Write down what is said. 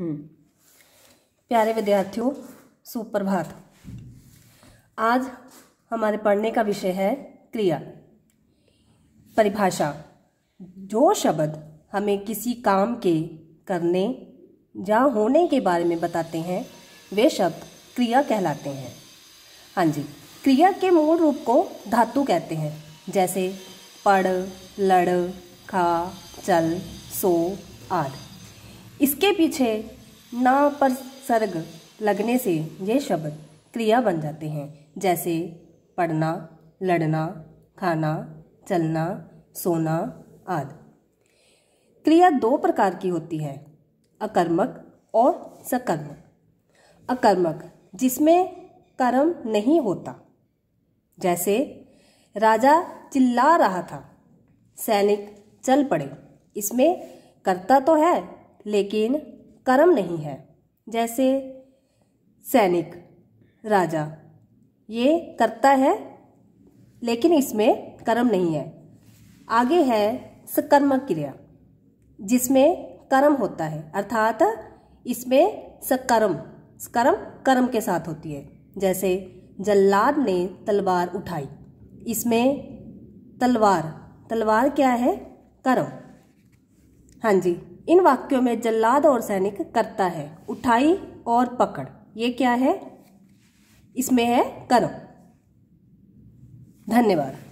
हम्म। प्यारे विद्यार्थियों सुप्रभात आज हमारे पढ़ने का विषय है क्रिया परिभाषा जो शब्द हमें किसी काम के करने या होने के बारे में बताते हैं वे शब्द क्रिया कहलाते हैं हाँ जी क्रिया के मूल रूप को धातु कहते हैं जैसे पढ़ लड़ खा चल सो आदि इसके पीछे ना पर सर्ग लगने से ये शब्द क्रिया बन जाते हैं जैसे पढ़ना लड़ना खाना चलना सोना आदि क्रिया दो प्रकार की होती है अकर्मक और सकर्मक अकर्मक जिसमें कर्म नहीं होता जैसे राजा चिल्ला रहा था सैनिक चल पड़े इसमें करता तो है लेकिन कर्म नहीं है जैसे सैनिक राजा ये करता है लेकिन इसमें कर्म नहीं है आगे है सकर्म क्रिया जिसमें कर्म होता है अर्थात इसमें सकर्म कर्म कर्म के साथ होती है जैसे जल्लाद ने तलवार उठाई इसमें तलवार तलवार क्या है कर्म हाँ जी इन वाक्यों में जल्लाद और सैनिक करता है उठाई और पकड़ ये क्या है इसमें है करो धन्यवाद